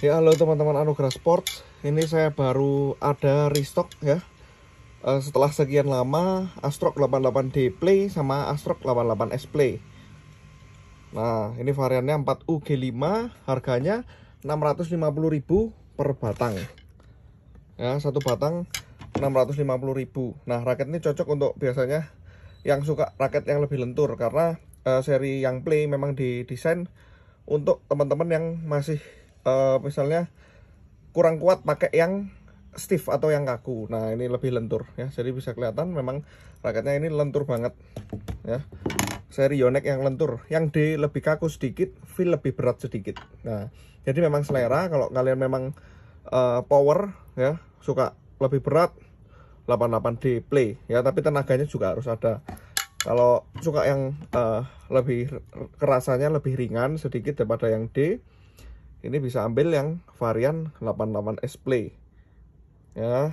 Ya halo teman-teman Anugerah Sports Ini saya baru ada restock ya uh, Setelah sekian lama Astrok 88D Play sama Astrok 88S Play Nah ini variannya 4UG5 Harganya 650.000 per batang Ya satu batang 650.000 Nah raket ini cocok untuk biasanya Yang suka raket yang lebih lentur Karena uh, seri yang Play memang didesain Untuk teman-teman yang masih uh, misalnya kurang kuat pakai yang stiff atau yang kaku nah ini lebih lentur ya jadi bisa kelihatan memang raketnya ini lentur banget ya seri Yonex yang lentur yang D lebih kaku sedikit feel lebih berat sedikit nah jadi memang selera kalau kalian memang uh, power ya suka lebih berat 88D play ya tapi tenaganya juga harus ada kalau suka yang uh, lebih kerasanya lebih ringan sedikit daripada yang D ini bisa ambil yang varian 88S Play ya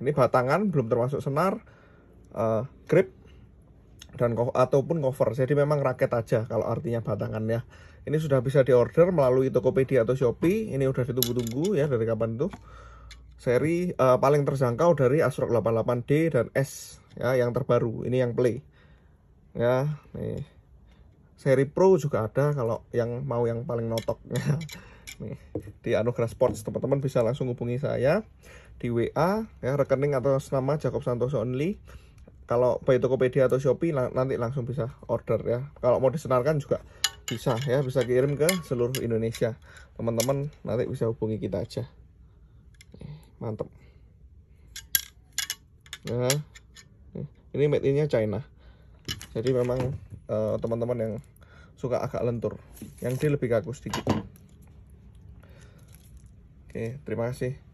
ini batangan belum termasuk senar uh, grip dan ataupun cover jadi memang raket aja kalau artinya batangannya. ini sudah bisa diorder melalui Tokopedia atau Shopee ini udah ditunggu-tunggu ya dari kapan tuh seri uh, paling terjangkau dari Asrock 88D dan S ya yang terbaru ini yang play ya nih seri Pro juga ada kalau yang mau yang paling notoknya nih di Anugerah Sports teman-teman bisa langsung hubungi saya di WA ya rekening atau nama Jacob Santoso only kalau baik Tokopedia atau Shopee nanti langsung bisa order ya kalau mau disenarkan juga bisa ya bisa kirim ke seluruh Indonesia teman-teman nanti bisa hubungi kita aja mantep nah ini made in China jadi memang eh, teman-teman uh, teman -teman yang suka agak lentur yang D lebih kaku sedikit oke terima kasih